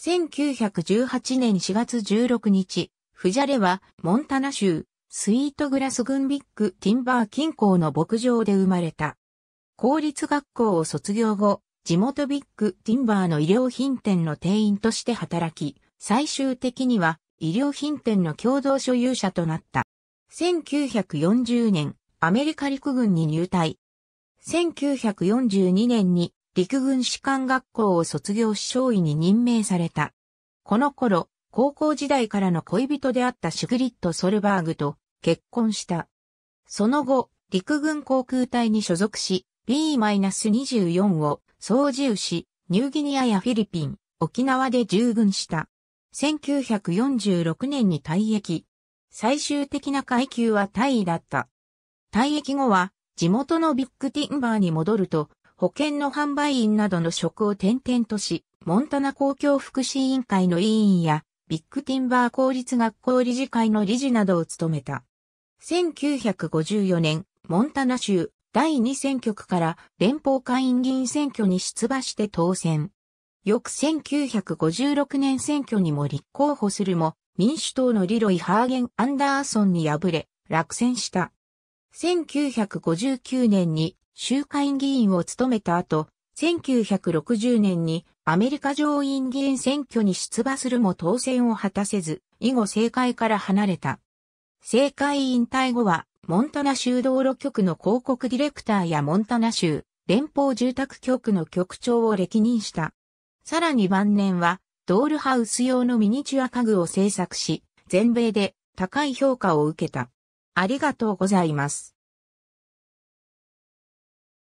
1918年4月16日、フジャレは、モンタナ州、スイートグラス郡ビッグ・ティンバー近郊の牧場で生まれた。公立学校を卒業後、地元ビッグ・ティンバーの医療品店の店員として働き、最終的には医療品店の共同所有者となった。1940年、アメリカ陸軍に入隊。1942年に陸軍士官学校を卒業し少尉に任命された。この頃、高校時代からの恋人であったシュグリット・ソルバーグと結婚した。その後、陸軍航空隊に所属し、B-24 を操縦し、ニューギニアやフィリピン、沖縄で従軍した。1946年に退役。最終的な階級は退位だった。退役後は、地元のビッグティンバーに戻ると、保険の販売員などの職を転々とし、モンタナ公共福祉委員会の委員や、ビッグティンバー公立学校理事会の理事などを務めた。1954年、モンタナ州第2選挙区から連邦会員議員選挙に出馬して当選。翌1956年選挙にも立候補するも、民主党のリロイ・ハーゲン・アンダーソンに敗れ、落選した。1959年に集会議員を務めた後、1960年にアメリカ上院議員選挙に出馬するも当選を果たせず、以後政界から離れた。政界引退後は、モンタナ州道路局の広告ディレクターやモンタナ州連邦住宅局の局長を歴任した。さらに晩年は、ドールハウス用のミニチュア家具を制作し、全米で高い評価を受けた。ありがとうございます。